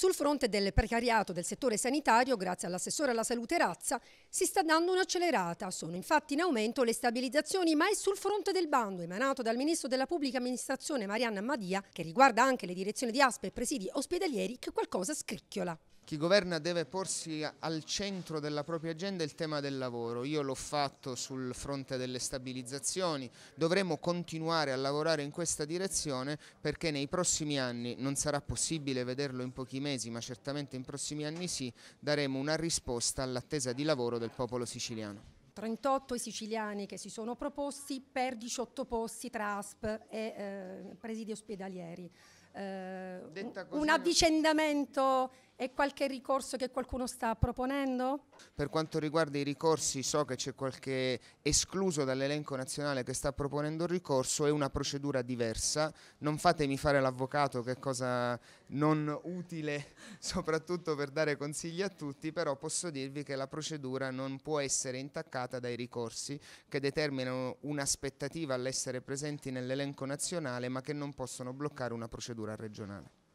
Sul fronte del precariato del settore sanitario, grazie all'assessore alla salute Razza, si sta dando un'accelerata. Sono infatti in aumento le stabilizzazioni, ma è sul fronte del bando emanato dal ministro della pubblica amministrazione Marianna Madia, che riguarda anche le direzioni di ASPE e presidi ospedalieri, che qualcosa scricchiola chi governa deve porsi al centro della propria agenda il tema del lavoro. Io l'ho fatto sul fronte delle stabilizzazioni, dovremo continuare a lavorare in questa direzione perché nei prossimi anni, non sarà possibile vederlo in pochi mesi, ma certamente in prossimi anni sì, daremo una risposta all'attesa di lavoro del popolo siciliano. 38 i siciliani che si sono proposti per 18 posti tra ASP e eh, presidi ospedalieri. Eh, un avvicendamento e qualche ricorso che qualcuno sta proponendo? Per quanto riguarda i ricorsi so che c'è qualche escluso dall'elenco nazionale che sta proponendo un ricorso, è una procedura diversa, non fatemi fare l'avvocato che è cosa non utile soprattutto per dare consigli a tutti, però posso dirvi che la procedura non può essere intaccata dai ricorsi che determinano un'aspettativa all'essere presenti nell'elenco nazionale ma che non possono bloccare una procedura regionale.